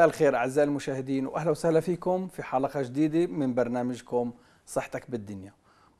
مساء الخير أعزائي المشاهدين وأهلا وسهلا فيكم في حلقة جديدة من برنامجكم صحتك بالدنيا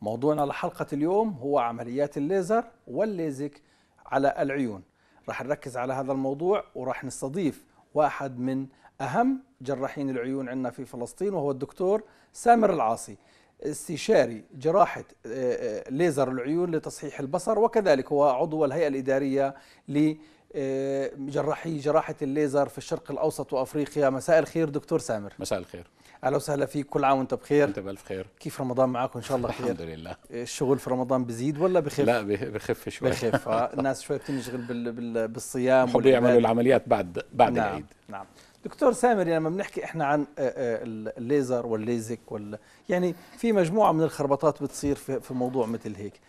موضوعنا لحلقة اليوم هو عمليات الليزر والليزك على العيون راح نركز على هذا الموضوع وراح نستضيف واحد من أهم جراحين العيون عندنا في فلسطين وهو الدكتور سامر العاصي استشاري جراحة آه، آه، ليزر العيون لتصحيح البصر وكذلك هو عضو الهيئة الإدارية ل آه، جراحي جراحه الليزر في الشرق الاوسط وافريقيا مساء الخير دكتور سامر مساء الخير اهلا وسهلا فيك كل عام وانت بخير انت بالف خير كيف رمضان معاكم ان شاء الله خير الحمد لله آه، الشغل في رمضان بزيد ولا بخف لا بخف شوي بخف آه، الناس شوي بتنشغل بال... بال... بالصيام بحبوا يعملوا العمليات بعد بعد نعم. العيد نعم دكتور سامر يعني لما يعني بنحكي احنا عن الليزر والليزك وال يعني في مجموعه من الخربطات بتصير في موضوع مثل هيك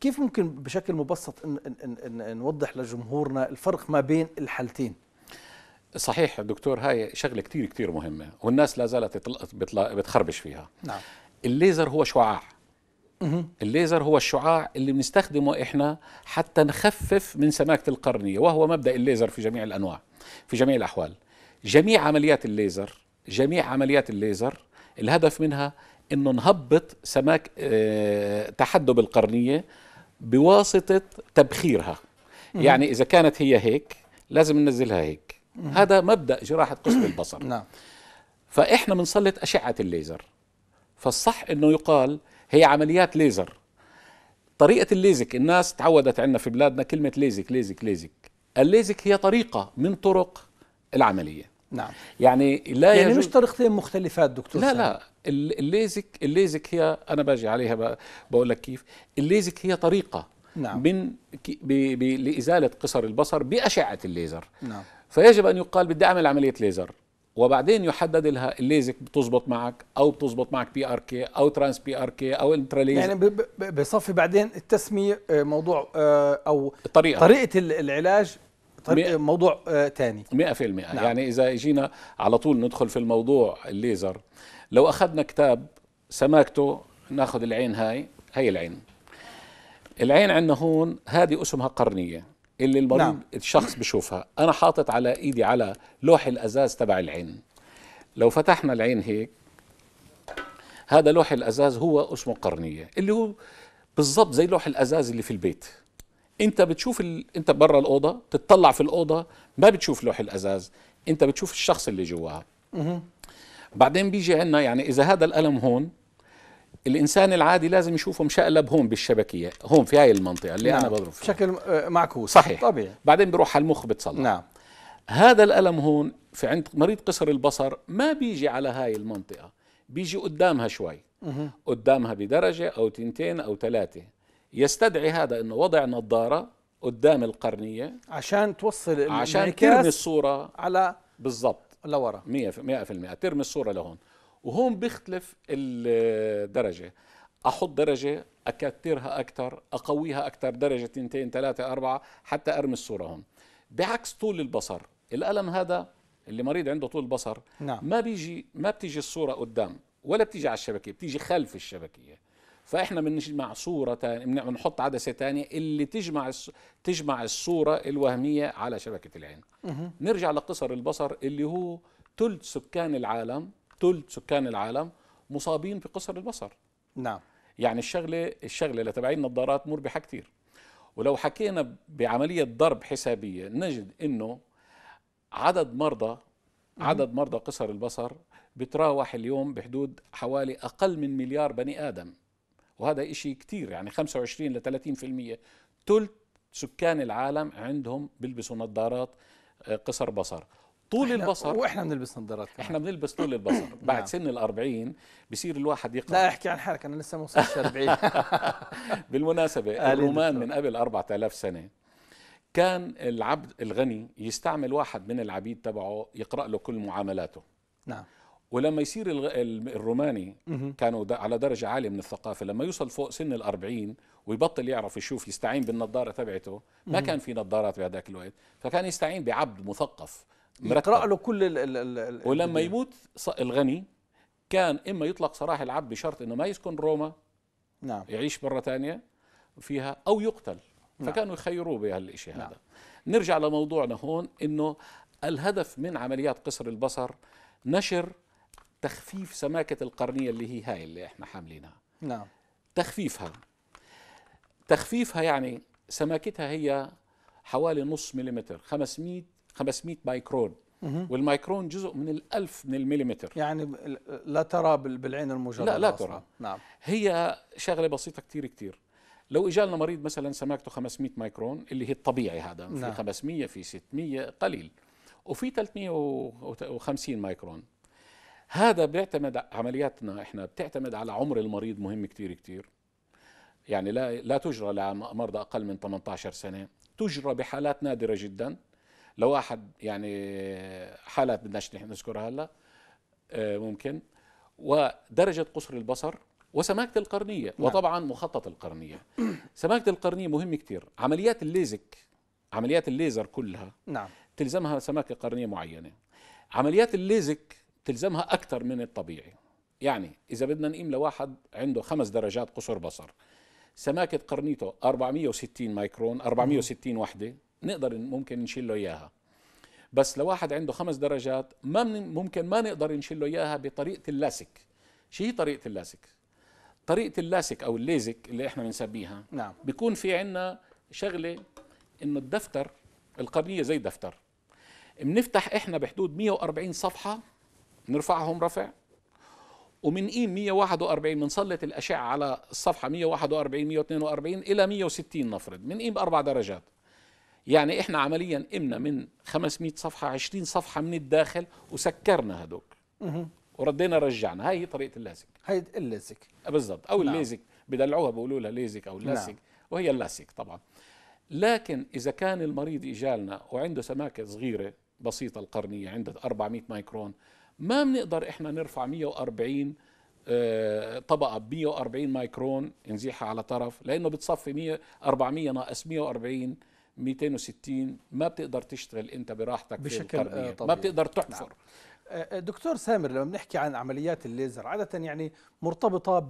كيف ممكن بشكل مبسط إن إن إن نوضح لجمهورنا الفرق ما بين الحالتين صحيح دكتور هاي شغله كتير كتير مهمه والناس لا زالت بتخربش فيها نعم الليزر هو شعاع الليزر هو الشعاع اللي بنستخدمه احنا حتى نخفف من سماكه القرنيه وهو مبدا الليزر في جميع الانواع في جميع الاحوال جميع عمليات الليزر جميع عمليات الليزر الهدف منها انه نهبط سماك آه، تحدب القرنيه بواسطه تبخيرها يعني اذا كانت هي هيك لازم ننزلها هيك هذا مبدا جراحه قصب البصر نعم فاحنا بنسلط اشعه الليزر فالصح انه يقال هي عمليات ليزر طريقه الليزك الناس تعودت عندنا في بلادنا كلمه ليزك ليزك ليزك الليزك هي طريقه من طرق العمليه نعم يعني لا يعني مش طريقتين مختلفات دكتور لا سامي. لا الليزك الليزك هي انا باجي عليها بقول لك كيف الليزك هي طريقه نعم. من بي بي لازاله قصر البصر باشعه الليزر نعم. فيجب ان يقال بدي اعمل عمليه ليزر وبعدين يحدد لها الليزك بتزبط معك او بتزبط معك بي ار كي او ترانس بي ار كي او انترا ليزر يعني بصفي بعدين التسميه آه، موضوع آه، او الطريقه طريقه العلاج طريق موضوع ثاني آه، 100% نعم. يعني اذا اجينا على طول ندخل في الموضوع الليزر لو اخذنا كتاب سماكته ناخذ العين هاي هي العين العين عندنا هون هذه اسمها قرنيه اللي المريض نعم. الشخص بشوفها انا حاطط على ايدي على لوح الازاز تبع العين لو فتحنا العين هيك هذا لوح الازاز هو اسمه قرنيه اللي هو بالضبط زي لوح الازاز اللي في البيت انت بتشوف ال... انت برا الاوضه تتطلع في الاوضه ما بتشوف لوح الازاز انت بتشوف الشخص اللي جواها بعدين بيجي عندنا يعني اذا هذا الالم هون الانسان العادي لازم يشوفه مشقلب هون بالشبكيه هون في هاي المنطقه اللي نعم. انا بضرب فيها بشكل آه، معكوس صحيح طبيعي بعدين بروح على المخ بتصلح نعم هذا الالم هون في عند مريض قصر البصر ما بيجي على هاي المنطقه بيجي قدامها شوي مه. قدامها بدرجه او تنتين او ثلاثه يستدعي هذا انه وضع نظاره قدام القرنيه عشان توصل عشان ترمي الصوره على بالضبط لورا 100% ترمي الصوره لهون وهون بيختلف الدرجه احط درجه اكترها اكثر اقويها اكثر درجه تنتين ثلاثه اربعه حتى ارمي الصوره هون بعكس طول البصر الالم هذا اللي مريض عنده طول البصر نعم. ما بيجي ما بتيجي الصوره قدام ولا بتيجي على الشبكيه بتيجي خلف الشبكيه فاحنا بنجمع صوره ثانيه بنحط عدسه ثانيه اللي تجمع تجمع الصوره الوهميه على شبكه العين نرجع لقصر البصر اللي هو ثلث سكان العالم ثلث سكان العالم مصابين بقصر البصر نعم يعني الشغله الشغله لتبعي النظارات مربحه كثير ولو حكينا بعمليه ضرب حسابيه نجد انه عدد مرضى عدد مرضى قصر البصر بتراوح اليوم بحدود حوالي اقل من مليار بني ادم وهذا إشي كتير يعني 25 ل 30% ثلث سكان العالم عندهم بيلبسوا نظارات آه، قصر بصر طول احنا البصر واحنا بنلبس نظارات احنا بنلبس طول البصر بعد نعم. سن ال40 بصير الواحد يقرا لا احكي عن حالك انا لسه ما وصلتش 40 بالمناسبه آه، الرومان من قبل 4000 سنه كان العبد الغني يستعمل واحد من العبيد تبعه يقرا له كل معاملاته نعم ولما يصير الروماني كانوا على درجة عالية من الثقافة لما يوصل فوق سن الأربعين ويبطل يعرف يشوف يستعين بالنظارة تبعته ما كان في نظارات بهذاك الوقت فكان يستعين بعبد مثقف يقرأ له كل الـ الـ الـ ولما يموت الغني كان إما يطلق سراح العبد بشرط أنه ما يسكن روما نعم يعيش مرة ثانية فيها أو يقتل نعم. فكانوا يخيروه بهالشيء هذا نعم. نرجع لموضوعنا هون أنه الهدف من عمليات قصر البصر نشر تخفيف سماكة القرنية اللي هي هاي اللي احنا حاملينها نعم تخفيفها تخفيفها يعني سماكتها هي حوالي نص مليمتر 500 500 مايكرون والمايكرون جزء من الألف من المليمتر يعني لا ترى بالعين المجردة لا لا ترى نعم هي شغلة بسيطة كتير كتير لو لنا مريض مثلا سماكته 500 مايكرون اللي هي الطبيعي هذا نعم. في 500 في 600 قليل وفي 350 مايكرون هذا بيعتمد عملياتنا احنا بتعتمد على عمر المريض مهم كتير كتير يعني لا لا تجرى لمرضى اقل من 18 سنه تجرى بحالات نادره جدا لو واحد يعني حالات بدناش نذكرها هلا آه، ممكن ودرجه قصر البصر وسماكه القرنيه نعم. وطبعا مخطط القرنيه سماكه القرنيه مهم كتير عمليات الليزك عمليات الليزر كلها نعم تلزمها سماكه قرنيه معينه عمليات الليزك تلزمها أكثر من الطبيعي يعني إذا بدنا نقيم لواحد عنده خمس درجات قصر بصر سماكة قرنيته 460 مايكرون 460 وحدة نقدر ممكن نشيل له إياها بس لواحد عنده خمس درجات ما ممكن ما نقدر نشيل له إياها بطريقة اللاسك شو هي طريقة اللاسك؟ طريقة اللاسك أو الليزك اللي إحنا بنسميها نعم. بيكون في عنا شغلة إنه الدفتر القرنية زي دفتر بنفتح إحنا بحدود 140 صفحة نرفعهم رفع ومن قيم 141 بنسلط الأشعة على الصفحة 141 142 إلى 160 نفرض من قيم بأربع درجات يعني احنا عمليا قمنا من 500 صفحة 20 صفحة من الداخل وسكرنا هدوك وردينا رجعنا هاي هي طريقة اللاسك هي اللاسك بالضبط أو نعم. الليزك بدلعوها بيقولوا لها ليزك أو اللاسك نعم. وهي اللاسك طبعا لكن إذا كان المريض إجالنا وعنده سماكة صغيرة بسيطة القرنية عندها 400 مايكرون ما بنقدر احنا نرفع 140 آه، طبقه ب 140 مايكرون نزيحها على طرف لانه بتصفي 100 400 ناقص 140 260 ما بتقدر تشتغل انت براحتك بشكل آه، طبيعي ما بتقدر نعم. تحفر نعم. دكتور سامر لما بنحكي عن عمليات الليزر عاده يعني مرتبطه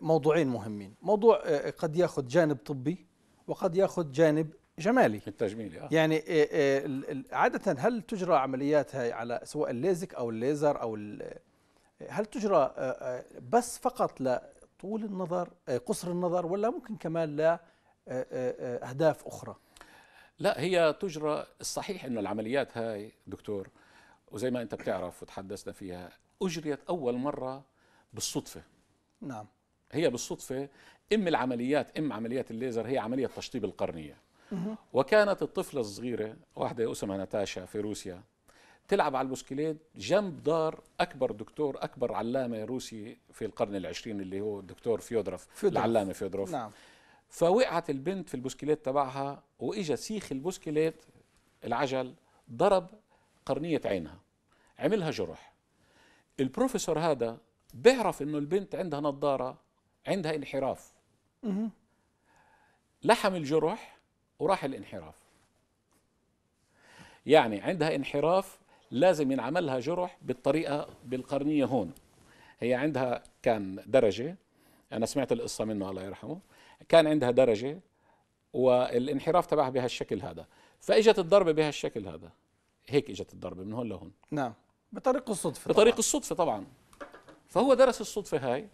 بموضوعين مهمين موضوع قد ياخذ جانب طبي وقد ياخذ جانب جمالي التجميلي آه. يعني آه، آه، عادة هل تجرى عمليات هاي على سواء الليزك أو الليزر أو هل تجرى آه، بس فقط لطول النظر قصر النظر ولا ممكن كمان لأهداف أخرى؟ لا هي تجرى الصحيح انه العمليات هاي دكتور وزي ما انت بتعرف وتحدثنا فيها اجريت اول مره بالصدفه نعم هي بالصدفه ام العمليات ام عمليات الليزر هي عمليه تشطيب القرنيه وكانت الطفلة الصغيرة واحدة اسمها ناتاشا في روسيا تلعب على البسكليت جنب دار اكبر دكتور اكبر علامه روسي في القرن العشرين اللي هو الدكتور فيودروف, فيودروف. العلامه فيودروف نعم فوقعت البنت في البسكليت تبعها واجا سيخ البسكليت العجل ضرب قرنيه عينها عملها جرح البروفيسور هذا بيعرف انه البنت عندها نظاره عندها انحراف لحم الجرح وراح الانحراف يعني عندها انحراف لازم ينعمل لها جرح بالطريقة بالقرنية هون هي عندها كان درجة أنا سمعت القصة منه الله يرحمه كان عندها درجة والانحراف تبعها بهالشكل هذا فاجت الضربة بهالشكل هذا هيك اجت الضربة من هون لهون نعم بطريق الصدفة بطريق الصدفة طبعا فهو درس الصدفة هاي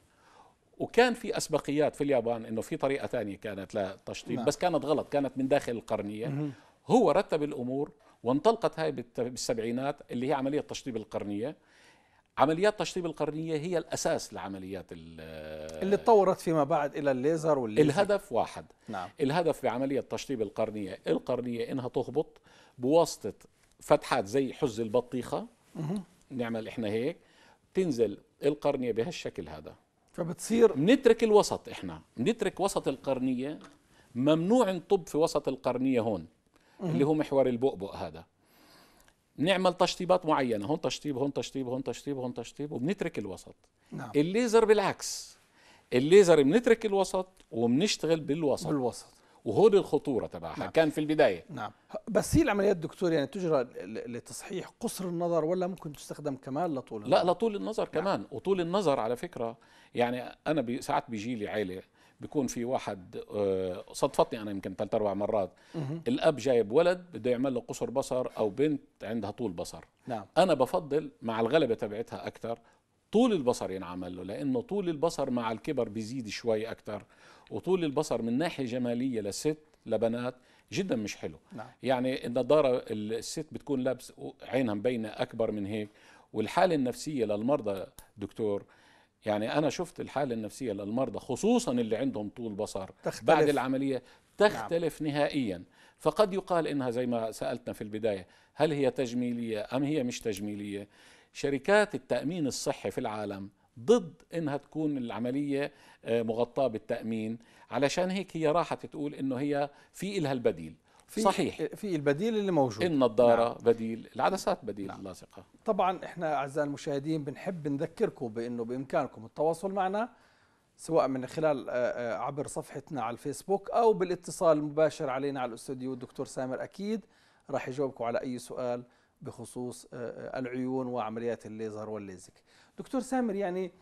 وكان في اسبقيات في اليابان انه في طريقه ثانيه كانت للتشطيب نعم. بس كانت غلط كانت من داخل القرنيه هو رتب الامور وانطلقت هاي بالسبعينات اللي هي عمليه تشطيب القرنيه عمليات تشطيب القرنيه هي الاساس لعمليات اللي تطورت فيما بعد الى الليزر والليزر الهدف واحد نعم. الهدف بعمليه تشطيب القرنيه القرنيه انها تهبط بواسطه فتحات زي حز البطيخه نعمل احنا هيك تنزل القرنيه بهالشكل هذا فبتصير بنترك الوسط احنا بنترك وسط القرنيه ممنوع نطب في وسط القرنيه هون اللي هو محور البؤبؤ هذا نعمل تشطيبات معينه هون تشطيب هون تشطيب هون تشطيب هون تشطيب وبنترك الوسط نعم. الليزر بالعكس الليزر بنترك الوسط وبنشتغل بالوسط بالوسط وهون الخطوره تبعها نعم. كان في البدايه نعم بس هي العمليات دكتور يعني تجرى لتصحيح قصر النظر ولا ممكن تستخدم كمان لطول النظر لا لطول النظر نعم. كمان وطول النظر على فكره يعني انا بي ساعات بيجي لي عيله بيكون في واحد آه، صدفتني انا يمكن ثلاث اربع مرات الاب جايب ولد بده يعمل له قصر بصر او بنت عندها طول بصر نعم. انا بفضل مع الغلبه تبعتها اكثر طول البصر ينعمل له لانه طول البصر مع الكبر بيزيد شوي اكثر وطول البصر من ناحيه جماليه لست لبنات جدا مش حلو نعم. يعني النضاره الست بتكون لابس عينها مبينه اكبر من هيك والحاله النفسيه للمرضى دكتور يعني انا شفت الحاله النفسيه للمرضى خصوصا اللي عندهم طول بصر تختلف. بعد العمليه تختلف نعم. نهائيا فقد يقال انها زي ما سالتنا في البدايه هل هي تجميليه ام هي مش تجميليه شركات التامين الصحي في العالم ضد انها تكون العمليه آه، مغطاه بالتامين علشان هيك هي راحت تقول انه هي في الها البديل في صحيح في البديل اللي موجود النظاره نعم. بديل العدسات بديل نعم. لاصقه طبعا احنا اعزائي المشاهدين بنحب نذكركم بانه بامكانكم التواصل معنا سواء من خلال آه، آه، عبر صفحتنا على الفيسبوك او بالاتصال المباشر علينا على الاستوديو الدكتور سامر اكيد راح يجاوبكم على اي سؤال بخصوص آه، العيون وعمليات الليزر والليزك دكتور سامر يعني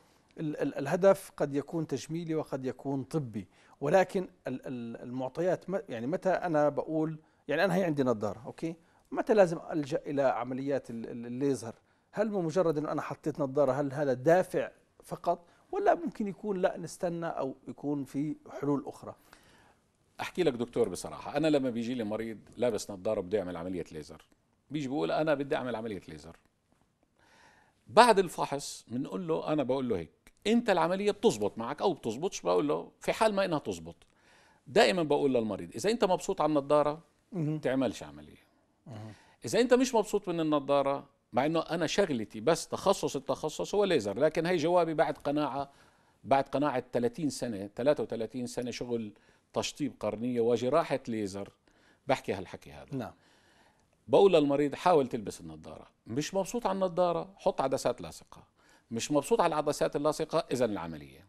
الهدف قد يكون تجميلي وقد يكون طبي ولكن المعطيات يعني متى انا بقول يعني انا هي عندي نظاره اوكي متى لازم الجا الى عمليات الليزر هل بمجرد انه انا حطيت نظاره هل هذا دافع فقط ولا ممكن يكون لا نستنى او يكون في حلول اخرى احكي لك دكتور بصراحه انا لما بيجي لي مريض لابس نظاره بده يعمل عمليه ليزر بيجي بيقول انا بدي اعمل عمليه ليزر بعد الفحص بنقول له انا بقول له هيك انت العمليه بتظبط معك او بتظبطش بقول له في حال ما انها تظبط دائما بقول للمريض اذا انت مبسوط على النضاره تعملش عمليه اذا انت مش مبسوط من النضاره مع انه انا شغلتي بس تخصص التخصص هو ليزر لكن هي جوابي بعد قناعه بعد قناعه 30 سنه 33 سنه شغل تشطيب قرنيه وجراحه ليزر بحكي هالحكي هذا نعم بقول للمريض حاول تلبس النظاره مش مبسوط على النظاره حط عدسات لاصقه مش مبسوط على العدسات اللاصقه اذا العمليه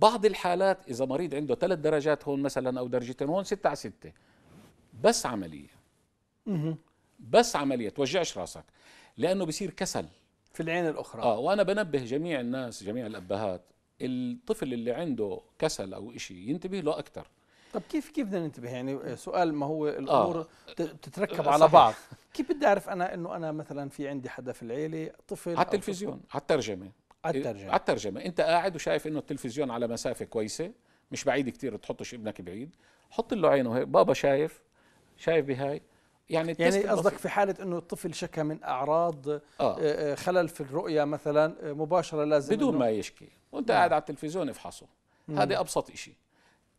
بعض الحالات اذا مريض عنده ثلاث درجات هون مثلا او درجتين هون ستة على ستة بس عمليه بس عمليه توجعش راسك لانه بصير كسل في العين الاخرى اه وانا بنبه جميع الناس جميع الابهات الطفل اللي عنده كسل او شيء ينتبه له اكثر طب كيف كيف بدنا ننتبه يعني سؤال ما هو آه. الامور آه. تتركب على بعض كيف بدي اعرف انا انه انا مثلا في عندي حدا في العيله طفل على التلفزيون على الترجمه على إيه، الترجمه على الترجمه انت قاعد وشايف انه التلفزيون على مسافه كويسه مش بعيد كثير تحطش ابنك بعيد حط له عينه هيك بابا شايف شايف بهاي يعني يعني قصدك في حاله انه الطفل شكى من اعراض آه. آه. آه، خلل في الرؤيه مثلا مباشره لازم بدون ما يشكي وانت آه. قاعد على التلفزيون افحصه هذا ابسط شيء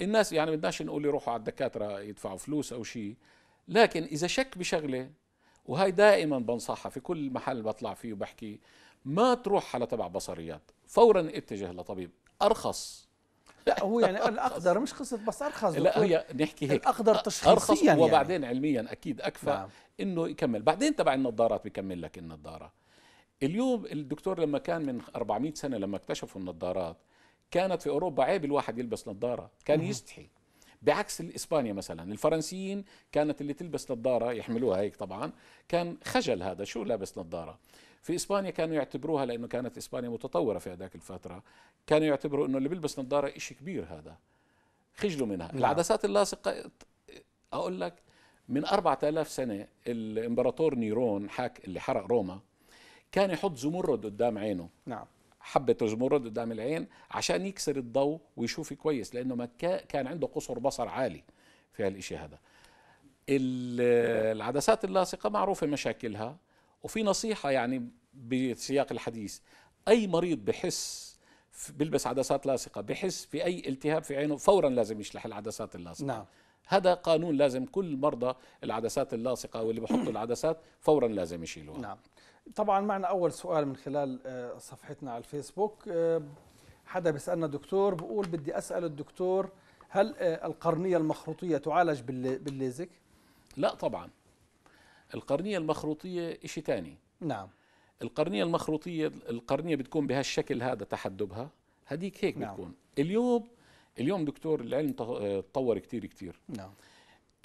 الناس يعني بدناش نقول يروحوا على الدكاتره يدفعوا فلوس او شيء لكن اذا شك بشغله وهي دائما بنصحها في كل محل بطلع فيه وبحكي ما تروح على تبع بصريات فورا اتجه لطبيب ارخص لا هو يعني الاقدر مش قصه بس ارخص لا هي نحكي هيك الاقدر تشخيصيا ارخص يعني وبعدين علميا اكيد اكفى نعم. انه يكمل بعدين تبع النظارات بيكمل لك النظاره اليوم الدكتور لما كان من 400 سنه لما اكتشفوا النظارات كانت في اوروبا عيب الواحد يلبس نظاره كان يستحي بعكس اسبانيا مثلا الفرنسيين كانت اللي تلبس نظاره يحملوها هيك طبعا كان خجل هذا شو لابس نظاره في اسبانيا كانوا يعتبروها لانه كانت اسبانيا متطوره في هذاك الفتره كانوا يعتبروا انه اللي بيلبس نظاره شيء كبير هذا خجلوا منها نعم. العدسات اللاصقه اقول لك من 4000 سنه الامبراطور نيرون حاك اللي حرق روما كان يحط زمرد قدام عينه نعم حبه زمرد قدام العين عشان يكسر الضوء ويشوف كويس لانه ما كان عنده قصر بصر عالي في هالشيء هذا العدسات اللاصقه معروفه مشاكلها وفي نصيحه يعني بسياق الحديث اي مريض بحس بيلبس عدسات لاصقه بحس في اي التهاب في عينه فورا لازم يشلح العدسات اللاصقه نعم. هذا قانون لازم كل مرضى العدسات اللاصقه واللي بحطوا العدسات فورا لازم يشيلوها نعم طبعا معنا اول سؤال من خلال آه، صفحتنا على الفيسبوك آه، حدا بيسالنا دكتور بقول بدي اسال الدكتور هل آه، القرنيه المخروطيه تعالج بالليزك لا طبعا القرنيه المخروطيه شيء ثاني نعم القرنيه المخروطيه القرنيه بتكون بهالشكل هذا تحدبها هذيك هيك نعم. بتكون اليوم اليوم دكتور العلم آه، تطور كتير كتير نعم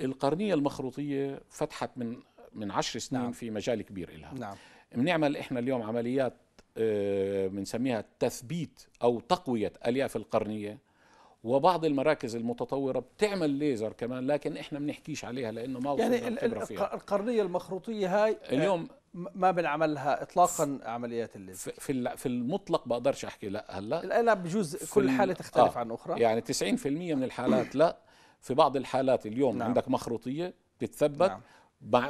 القرنية المخروطية فتحت من من عشر سنين نعم. في مجال كبير إلها نعم بنعمل إحنا اليوم عمليات آه، بنسميها تثبيت أو تقوية ألياف القرنية وبعض المراكز المتطوره بتعمل ليزر كمان لكن احنا بنحكيش عليها لانه ما يعني وصلنا يعني فيها القرنيه المخروطيه هاي آه، اليوم ما بنعملها اطلاقا عمليات الليزر في في المطلق بقدرش احكي لا هلا هل الان بجوز كل حاله آه، تختلف آه عن اخرى يعني 90% من الحالات لا في بعض الحالات اليوم نعم. عندك مخروطيه بتثبت نعم.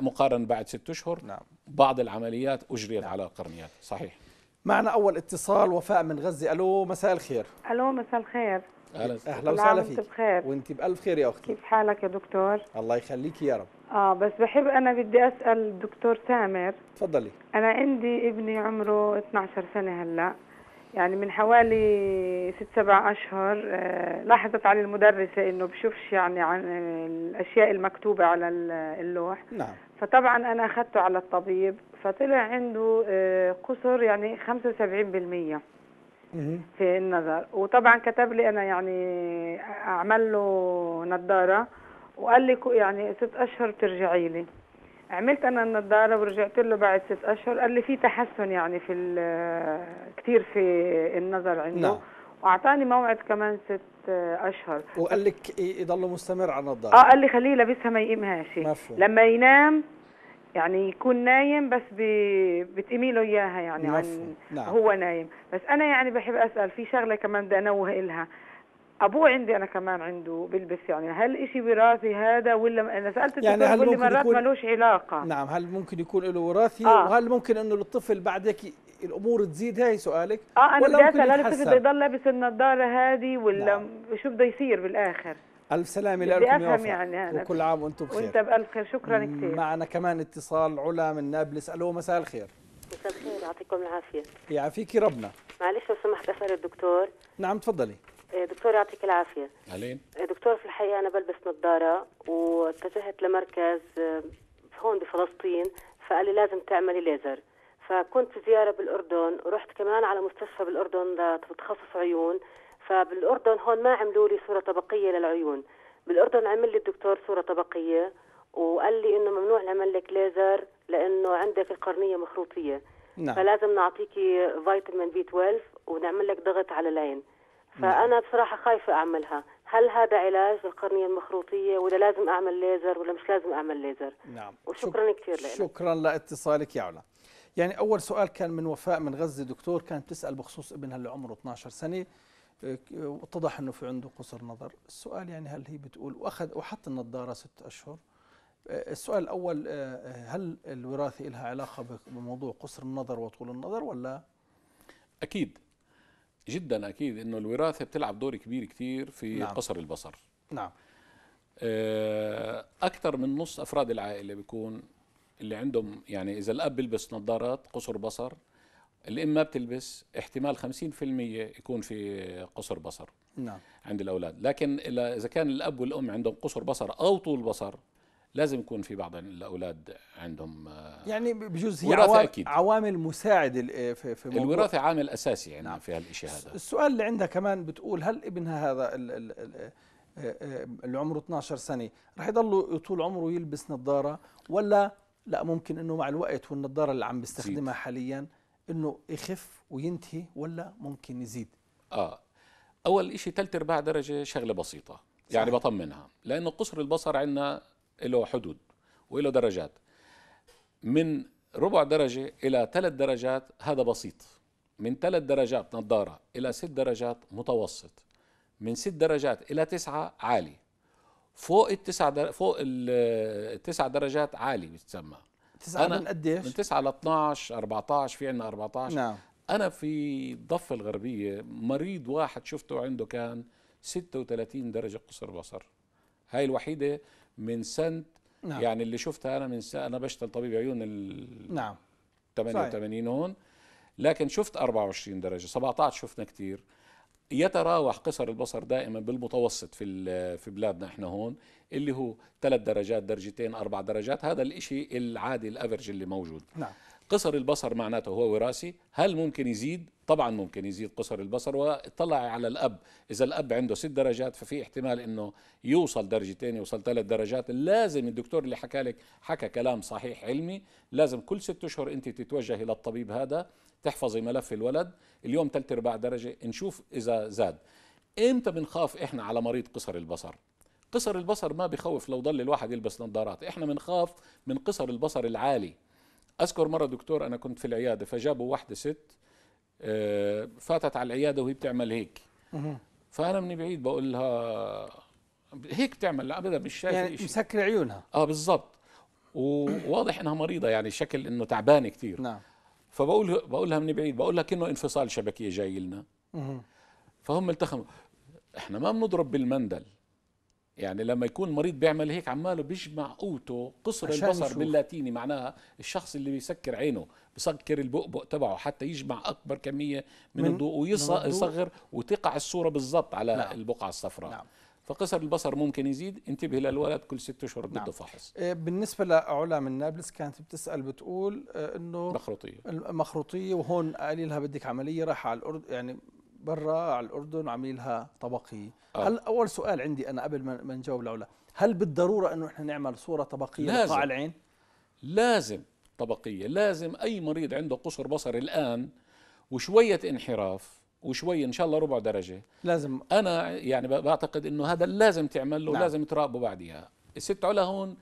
مقارنة بعد ست أشهر نعم. بعض العمليات أجريت نعم. على القرنيات صحيح معنا أول اتصال وفاء من غزة ألو مساء الخير ألو مساء الخير اهلا اهلا وسهلا فيك نعم، بخير وانت بالف خير يا اختي كيف حالك يا دكتور الله يخليكي يا رب اه بس بحب انا بدي اسال الدكتور سامر تفضلي انا عندي ابني عمره 12 سنه هلا يعني من حوالي ست سبع أشهر آه، لاحظت علي المدرسة إنه بشوفش يعني عن الأشياء المكتوبة على اللوح نعم. فطبعا أنا أخذته على الطبيب فطلع عنده آه، قصر يعني 75% في النظر وطبعا كتب لي انا يعني اعمل له نظاره وقال لي يعني ست اشهر ترجعي لي عملت انا النظاره ورجعت له بعد ست اشهر قال لي في تحسن يعني في كثير في النظر عنده نعم. واعطاني موعد كمان ست اشهر وقال لك إيه، يضل مستمر على النظاره اه قال لي خليه لابسها ما يقيمهاش لما ينام يعني يكون نايم بس بتقيمي له اياها يعني عن نعم. هو نايم بس انا يعني بحب اسال في شغله كمان بدي انوه لها ابوه عندي انا كمان عنده بلبس يعني هل إشي وراثي هذا ولا انا سالت يعني هل ممكن مرات يكون... ملوش علاقه نعم هل ممكن يكون له وراثي آه. وهل ممكن انه الطفل بعد هيك الامور تزيد هاي سؤالك اه انا بدي اسال هل الطفل بده يضل لابس النظاره هذه ولا نعم. شو بده يصير بالاخر ألف سلامة لكم يا وفاء يعني وكل عام وأنتم بخير وأنت بألف خير شكرا كثير معنا كمان اتصال علا من نابلس ألو مساء الخير مساء الخير يعطيكم العافية يعافيك ربنا معلش لو سمحت أسأل الدكتور نعم تفضلي إيه، دكتور يعطيك العافية أهلين إيه، دكتور في الحقيقة أنا بلبس نظارة واتجهت لمركز آه، هون بفلسطين فقال لي لازم تعملي ليزر فكنت زيارة بالأردن ورحت كمان على مستشفى بالأردن لتخصص عيون فبالاردن هون ما عملوا لي صوره طبقيه للعيون بالاردن عمل لي الدكتور صوره طبقيه وقال لي انه ممنوع نعمل لك ليزر لانه عندك القرنيه مخروطيه نعم. فلازم نعطيكي فيتامين بي 12 ونعمل لك ضغط على العين نعم. فانا بصراحه خايفه اعملها هل هذا علاج للقرنية المخروطية ولا لازم أعمل ليزر ولا مش لازم أعمل ليزر نعم وشكرا شك... كثير لك شكرا لاتصالك يا علا يعني أول سؤال كان من وفاء من غزة دكتور كانت تسأل بخصوص ابنها اللي عمره 12 سنة واتضح انه في عنده قصر نظر السؤال يعني هل هي بتقول واخذ وحط النظاره ست اشهر آه، السؤال الاول آه، هل الوراثه لها علاقه بموضوع قصر النظر وطول النظر ولا اكيد جدا اكيد انه الوراثه بتلعب دور كبير كثير في نعم. قصر البصر نعم آه، اكثر من نص افراد العائله بيكون اللي عندهم يعني اذا الاب بيلبس نظارات قصر بصر الام ما بتلبس احتمال 50% يكون في قصر بصر نعم عند الاولاد لكن اذا كان الاب والام عندهم قصر بصر او طول بصر لازم يكون في بعض الاولاد عندهم آه، يعني بجوز هي عوامل, أكيد. عوامل مساعده آه، في, في موضوع الوراثه عامل اساسي يعني نعم. في هالشيء هذا السؤال اللي عندها كمان بتقول هل ابنها هذا آه، اللي عمره 12 سنه رح يضل طول عمره يلبس نظاره ولا لا ممكن انه مع الوقت والنظاره اللي عم بيستخدمها حاليا انه يخف وينتهي ولا ممكن يزيد اه اول شيء ثلاث ارباع درجه شغله بسيطه صحيح. يعني بطمنها لانه قصر البصر عندنا له حدود وله درجات من ربع درجه الى ثلاث درجات هذا بسيط من ثلاث درجات نظاره الى ست درجات متوسط من ست درجات الى تسعه عالي فوق التسع در... فوق التسع درجات عالي بتسمى تسعة من قديش؟ من 9 ل 12 14 في عندنا 14 نعم أنا في الضفة الغربية مريض واحد شفته عنده كان 36 درجة قصر بصر هاي الوحيدة من سنة نعم. يعني اللي شفتها أنا من سنة أنا بشتغل طبيب عيون ال نعم 88 هون لكن شفت 24 درجة 17 شفنا كثير يتراوح قصر البصر دائما بالمتوسط في في بلادنا احنا هون اللي هو ثلاث درجات درجتين اربع درجات هذا الإشي العادي الافرج اللي موجود نعم. قصر البصر معناته هو وراثي هل ممكن يزيد طبعا ممكن يزيد قصر البصر وطلع على الاب اذا الاب عنده ست درجات ففي احتمال انه يوصل درجتين يوصل ثلاث درجات لازم الدكتور اللي حكى لك حكى كلام صحيح علمي لازم كل ست اشهر انت تتوجهي للطبيب هذا تحفظي ملف الولد اليوم ثلاث ارباع درجه نشوف اذا زاد امتى بنخاف احنا على مريض قصر البصر قصر البصر ما بخوف لو ضل الواحد يلبس نظارات احنا بنخاف من قصر البصر العالي اذكر مره دكتور انا كنت في العياده فجابوا واحده ست آه، فاتت على العياده وهي بتعمل هيك فانا من بعيد بقول لها هيك بتعمل لا ابدا مش شايف يعني شيء مسكر عيونها اه بالضبط وواضح انها مريضه يعني شكل انه تعبانه كثير نعم فبقول بقولها من بعيد بقول لك انه انفصال شبكيه جاي لنا فهم التخموا احنا ما بنضرب بالمندل يعني لما يكون مريض بيعمل هيك عماله بيجمع قوته قصر البصر يشوف. باللاتيني معناها الشخص اللي بيسكر عينه بسكر البؤبؤ تبعه حتى يجمع اكبر كميه من, من الضوء ويصغر وتقع الصوره بالضبط على نعم. البقعه الصفراء نعم. فقصر البصر ممكن يزيد انتبه للولد كل ست اشهر بده نعم. فحص آه، بالنسبه لعلا من نابلس كانت بتسال بتقول آه، انه مخروطيه مخروطيه وهون قال لها بدك عمليه راح على الاردن يعني برا على الاردن وعاملين لها طبقية آه. هل اول سؤال عندي انا قبل ما نجاوب لعلا هل بالضروره انه احنا نعمل صوره طبقيه لقاع العين لازم طبقيه لازم اي مريض عنده قصر بصري الان وشويه انحراف وشوي ان شاء الله ربع درجه لازم انا يعني بعتقد انه هذا لازم تعمله نعم. ولازم تراقبه بعديها الست علا هون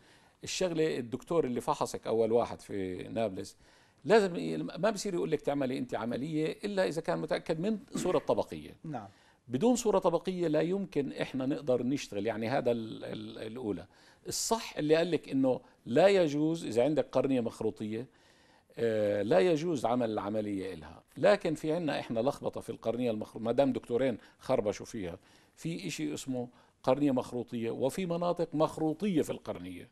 الشغله الدكتور اللي فحصك اول واحد في نابلس لازم ما بصير يقول لك تعملي انت عمليه الا اذا كان متاكد من صوره طبقيه نعم بدون صوره طبقيه لا يمكن احنا نقدر نشتغل يعني هذا الـ الـ الاولى الصح اللي قال لك انه لا يجوز اذا عندك قرنيه مخروطيه آه، لا يجوز عمل العملية إلها لكن في عنا إحنا لخبطة في القرنية المخروطية ما دام دكتورين خربشوا فيها في إشي اسمه قرنية مخروطية وفي مناطق مخروطية في القرنية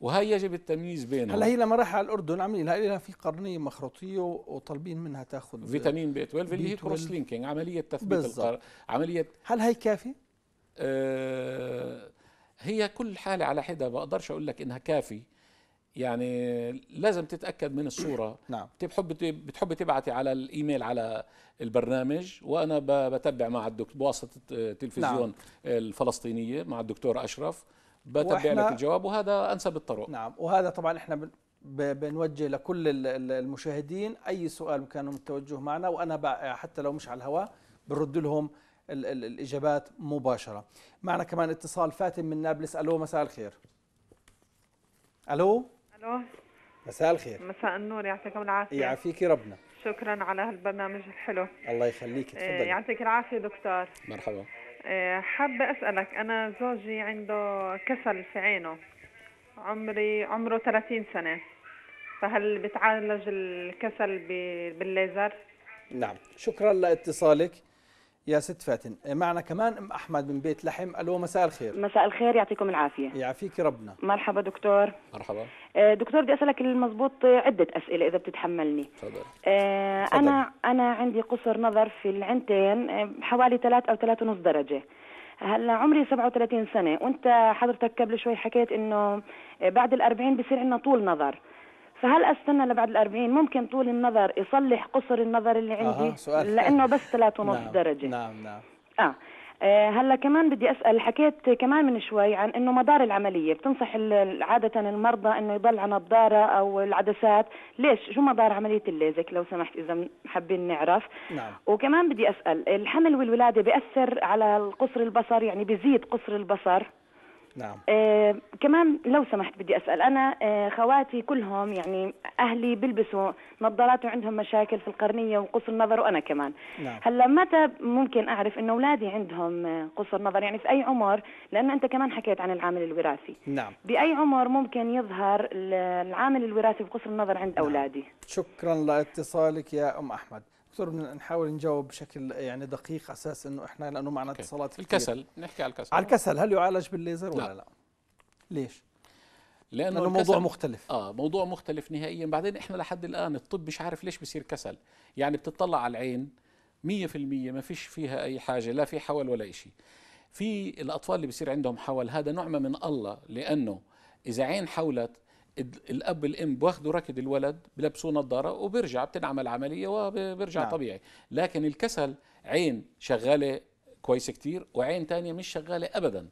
وهي يجب التمييز بينها هلا هي لما راح على الأردن عملي لها في قرنية مخروطية وطالبين منها تاخذ فيتامين بي 12 اللي هي كروس لينكينج عملية تثبيت القرن عملية هل هي كافية؟ آه هي كل حالة على حدة بقدرش أقول لك إنها كافي يعني لازم تتاكد من الصوره نعم بتحب بتحب تبعتي على الايميل على البرنامج وانا بتبع مع الدكتور بواسطه التلفزيون نعم. الفلسطينيه مع الدكتور اشرف بتبع لك الجواب وهذا انسب الطرق نعم وهذا طبعا احنا بنوجه لكل المشاهدين اي سؤال كانوا التوجه معنا وانا حتى لو مش على الهواء بنرد لهم ال ال الاجابات مباشره معنا كمان اتصال فاتن من نابلس الو مساء الخير الو الو مساء الخير مساء النور يعطيكم العافيه يعافيك ربنا شكرا على هالبرنامج الحلو الله يخليك تفضلي إيه، يعطيك العافيه دكتور مرحبا إيه، حابة أسألك أنا زوجي عنده كسل في عينه عمري عمره 30 سنة فهل بتعالج الكسل بالليزر؟ نعم شكرا لاتصالك يا ست فاتن إيه، معنا كمان ام احمد من بيت لحم الو مساء الخير مساء الخير يعطيكم العافيه يعافيك ربنا مرحبا دكتور مرحبا إيه، دكتور بدي اسالك المضبوط عده اسئله اذا بتتحملني تفضل أه انا انا عندي قصر نظر في العينتين إيه، حوالي 3 او 3 ونص درجه هلا عمري 37 سنه وانت حضرتك قبل شوي حكيت انه بعد ال40 بصير عندنا طول نظر فهل استنى لبعد ال 40 ممكن طول النظر يصلح قصر النظر اللي عندي أه سؤال لانه بس 3 ونص نعم درجه نعم نعم آه. اه هلا كمان بدي اسال حكيت كمان من شوي عن انه مدار العمليه بتنصح عاده المرضى انه يضل على نظاره او العدسات ليش شو مدار عمليه الليزك لو سمحت اذا حابين نعرف نعم. وكمان بدي اسال الحمل والولاده بياثر على القصر البصر يعني بيزيد قصر البصر نعم آه كمان لو سمحت بدي اسال انا آه خواتي كلهم يعني اهلي بيلبسوا نظارات وعندهم مشاكل في القرنيه وقصر نظر وانا كمان نعم. هلا متى ممكن اعرف انه اولادي عندهم آه، قصر نظر يعني في اي عمر لانه انت كمان حكيت عن العامل الوراثي نعم باي عمر ممكن يظهر العامل الوراثي بقصر النظر عند نعم. اولادي شكرا لاتصالك يا ام احمد دكتور نحاول نجاوب بشكل يعني دقيق على اساس انه احنا لانه معنا okay. اتصالات الكسل نحكي على الكسل على الكسل هل يعالج بالليزر لا. ولا لا؟ ليش؟ لانه, لأنه موضوع مختلف اه موضوع مختلف نهائيا بعدين احنا لحد الان الطب مش عارف ليش بصير كسل يعني بتطلع على العين 100% ما فيش فيها اي حاجه لا في حول ولا شيء في الاطفال اللي بصير عندهم حول هذا نعمه من الله لانه اذا عين حولت الاب والام بياخذوا ركض الولد بلبسوه نظاره وبرجع بتنعمل عمليه وبرجع نعم. طبيعي لكن الكسل عين شغاله كويس كتير وعين تانية مش شغاله ابدا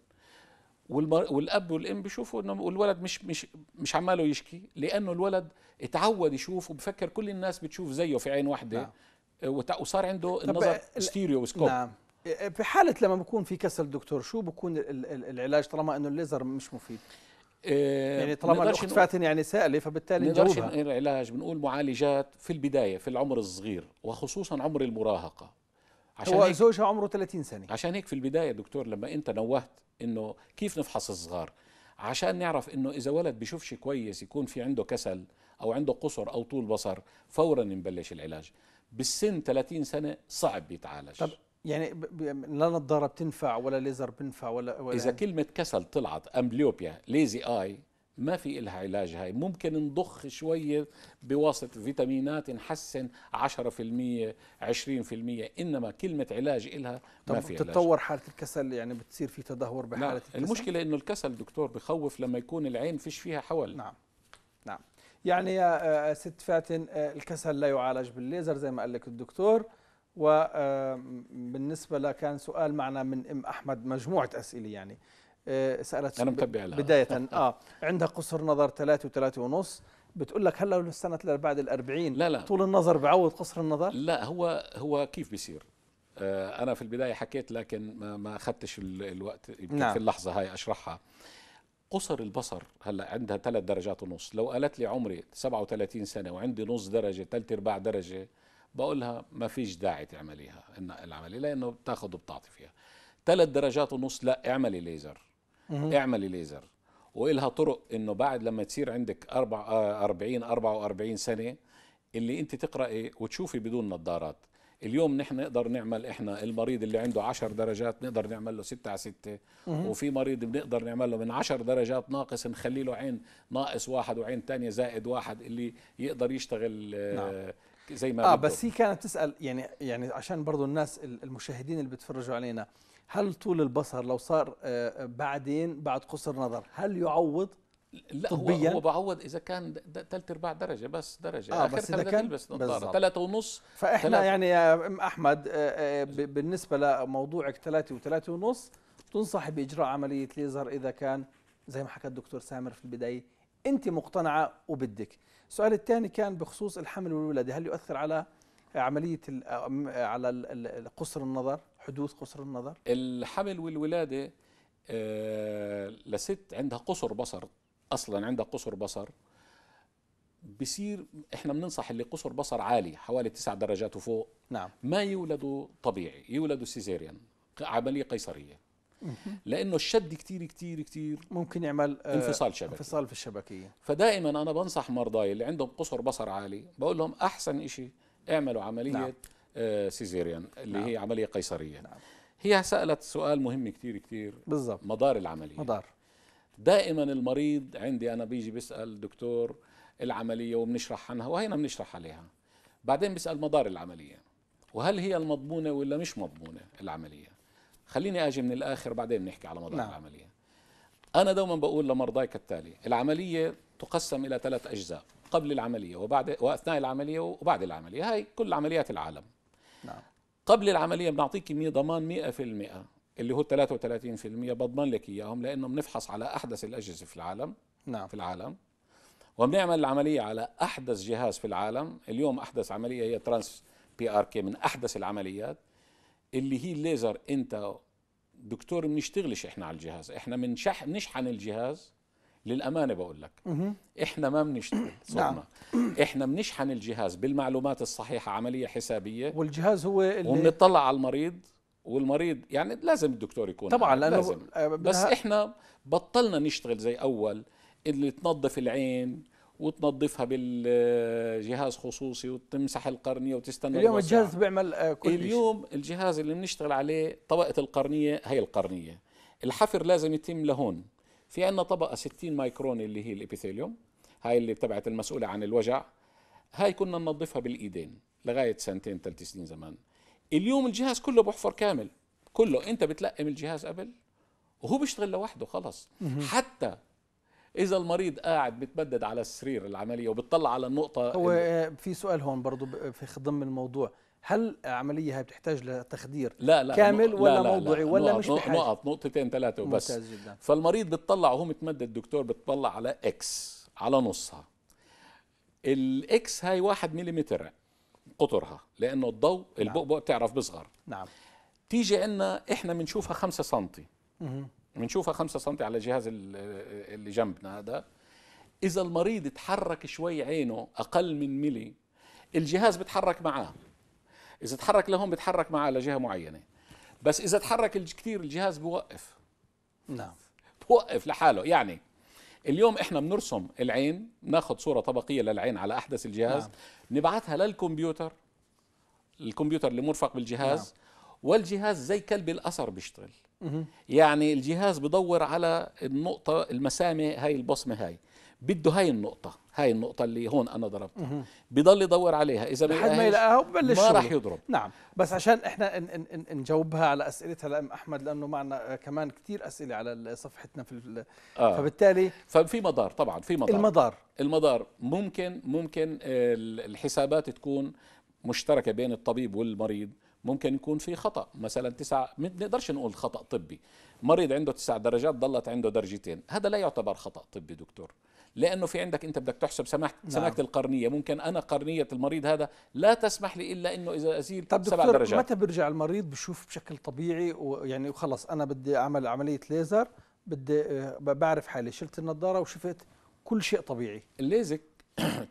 والمر... والاب والام بيشوفوا انه الولد مش مش مش عماله يشكي لانه الولد اتعود يشوف وبفكر كل الناس بتشوف زيه في عين واحده نعم. وصار عنده النظر ستيريو سكوب نعم في حالة لما بكون في كسل دكتور شو بكون العلاج طالما انه الليزر مش مفيد؟ إيه، يعني طالما الاخت فاتن يعني سائله فبالتالي نقدرش العلاج بنقول معالجات في البدايه في العمر الصغير وخصوصا عمر المراهقه عشان هو زوجها عمره 30 سنه عشان هيك في البدايه دكتور لما انت نوهت انه كيف نفحص الصغار عشان نعرف انه اذا ولد بشوفش كويس يكون في عنده كسل او عنده قصر او طول بصر فورا نبلش العلاج بالسن 30 سنه صعب يتعالج طب يعني لا نظاره بتنفع ولا ليزر بينفع ولا, ولا اذا يعني- كلمه كسل طلعت امبليوبيا ليزي اي ما في إلها علاج هاي ممكن نضخ شوية بواسطة فيتامينات نحسن 10% 20% إنما كلمة علاج إلها ما في علاج تتطور حالة الكسل يعني بتصير في تدهور بحالة لا الكسل المشكلة إنه الكسل دكتور بخوف لما يكون العين فيش فيها حول نعم نعم يعني يا آه، آه، ست فاتن آه، الكسل لا يعالج بالليزر زي ما قال لك الدكتور وبالنسبه لكان سؤال معنا من ام احمد مجموعه اسئله يعني آه، سالت انا متبع لها بدايه اه عندها قصر نظر ثلاثة وثلاثة ونص بتقول لك هلا السنه بعد الأربعين لا لا طول النظر بعوض قصر النظر لا هو هو كيف بيصير آه، انا في البدايه حكيت لكن ما ما اخذتش الوقت يمكن نعم. في اللحظه هاي اشرحها قصر البصر هلا عندها ثلاث درجات ونص لو قالت لي عمري 37 سنه وعندي نص درجه ثلاث ارباع درجه بقولها ما فيش داعي تعمليها العمليه لانه بتاخد وبتعطي فيها ثلاث درجات ونص لا اعملي ليزر اعملي ليزر وإلها طرق انه بعد لما تصير عندك أربع 40 آه، 44 سنه اللي انت تقراي وتشوفي بدون نظارات اليوم نحن نقدر نعمل احنا المريض اللي عنده 10 درجات نقدر نعمل له 6 على 6 وفي مريض بنقدر نعمل له من 10 درجات ناقص نخلي له عين ناقص واحد وعين ثانيه زائد واحد اللي يقدر يشتغل آه، نعم. زي ما اه بس هي كانت تسال يعني يعني عشان برضه الناس المشاهدين اللي بيتفرجوا علينا هل طول البصر لو صار آه، آه، بعدين بعد قصر نظر هل يعوض لا طبيا هو, هو بعوض اذا كان ثلاث ارباع درجه بس درجه آه اخر اذا كان بس نظاره ثلاثة ونص فاحنا تلاتة يعني يا ام احمد آه، بالنسبه لموضوعك ثلاثة وثلاثة ونص تنصح باجراء عمليه ليزر اذا كان زي ما حكى الدكتور سامر في البدايه انت مقتنعه وبدك السؤال الثاني كان بخصوص الحمل والولادة هل يؤثر على عملية على قصر النظر حدوث قصر النظر الحمل والولادة آه، لست عندها قصر بصر أصلا عندها قصر بصر بصير احنا بننصح اللي قصر بصر عالي حوالي تسع درجات وفوق نعم ما يولدوا طبيعي يولدوا سيزيريان عملية قيصرية لانه الشد كتير كتير كتير ممكن يعمل آه، انفصال شبكي انفصال في الشبكيه فدائما انا بنصح مرضاي اللي عندهم قصر بصر عالي بقول لهم احسن شيء اعملوا عمليه نعم. آه سيزيريان اللي نعم. هي عمليه قيصريه نعم. هي سالت سؤال مهم كتير كتير بالضبط مدار العمليه مدار دائما المريض عندي انا بيجي بيسال دكتور العمليه وبنشرح عنها وهنا بنشرح عليها بعدين بيسال مدار العمليه وهل هي المضمونه ولا مش مضمونه العمليه خليني اجي من الاخر بعدين نحكي على موضوع نعم. العمليه انا دوما بقول لمرضاي كالتالي العمليه تقسم الى ثلاث اجزاء قبل العمليه وبعد واثناء العمليه وبعد العمليه هاي كل عمليات العالم نعم قبل العمليه بنعطيك ضمان 100% اللي هو 33% بضمن لك اياهم لانه بنفحص على احدث الاجهزه في العالم نعم في العالم وبنعمل العمليه على احدث جهاز في العالم اليوم احدث عمليه هي ترانس بي ار كي من احدث العمليات اللي هي الليزر انت دكتور بنشتغلش احنا على الجهاز احنا بنشحن نشحن الجهاز للامانه بقول لك احنا ما بنشتغل نعم. صرنا احنا بنشحن الجهاز بالمعلومات الصحيحه عمليه حسابيه والجهاز هو اللي وبنطلع على المريض والمريض يعني لازم الدكتور يكون طبعا لانه لازم. آه، بس احنا بطلنا نشتغل زي اول اللي تنظف العين وتنظفها بالجهاز خصوصي وتمسح القرنيه وتستنى اليوم الجهاز بيعمل آه، كل اليوم شيء. الجهاز اللي بنشتغل عليه طبقه القرنيه هي القرنيه الحفر لازم يتم لهون في عندنا طبقه 60 مايكرون اللي هي الابيثيليوم هاي اللي تبعت المسؤوله عن الوجع هاي كنا ننظفها بالايدين لغايه سنتين ثلاث سنين زمان اليوم الجهاز كله بحفر كامل كله انت بتلقم الجهاز قبل وهو بيشتغل لوحده خلص حتى اذا المريض قاعد بتمدد على السرير العمليه وبتطلع على النقطه هو آه، في سؤال هون برضو في ضمن الموضوع هل العمليه هي بتحتاج لتخدير لا لا كامل ولا لا موضوعي لا ولا نقط مش بحاجه نقط نقطتين ثلاثه وبس جدا. فالمريض بتطلع وهو متمدد الدكتور بتطلع على اكس على نصها الاكس هاي واحد ملم قطرها لانه الضوء نعم. البؤبؤ بتعرف بصغر نعم تيجي عندنا احنا بنشوفها 5 سم بنشوفها 5 سم على الجهاز اللي جنبنا هذا اذا المريض تحرك شوي عينه اقل من ملي الجهاز بتحرك معاه اذا تحرك لهون بتحرك معاه لجهه معينه بس اذا تحرك كثير الجهاز بوقف نعم بوقف لحاله يعني اليوم احنا بنرسم العين بناخذ صوره طبقيه للعين على احدث الجهاز نعم. نبعثها للكمبيوتر الكمبيوتر اللي مرفق بالجهاز نعم. والجهاز زي كلب الاثر بيشتغل يعني الجهاز بدور على النقطة المسامة هاي البصمة هاي بده هاي النقطة هاي النقطة اللي هون أنا ضربتها بضل يدور عليها إذا لحد ما يلاقاها وببلش ما راح يضرب نعم بس عشان إحنا ن ن ن نجاوبها على أسئلتها لأم أحمد لأنه معنا كمان كتير أسئلة على صفحتنا في آه. فبالتالي ففي مدار طبعا في مدار المدار المدار ممكن ممكن الحسابات تكون مشتركة بين الطبيب والمريض ممكن يكون في خطا مثلا تسعة ما نقدرش نقول خطا طبي مريض عنده تسع درجات ضلت عنده درجتين هذا لا يعتبر خطا طبي دكتور لانه في عندك انت بدك تحسب سماحه نعم. سماحه القرنيه ممكن انا قرنيه المريض هذا لا تسمح لي الا انه اذا ازيل طب سبع دكتور درجات متى بيرجع المريض بشوف بشكل طبيعي ويعني وخلص انا بدي اعمل عمليه ليزر بدي آه، بعرف حالي شلت النظاره وشفت كل شيء طبيعي الليزك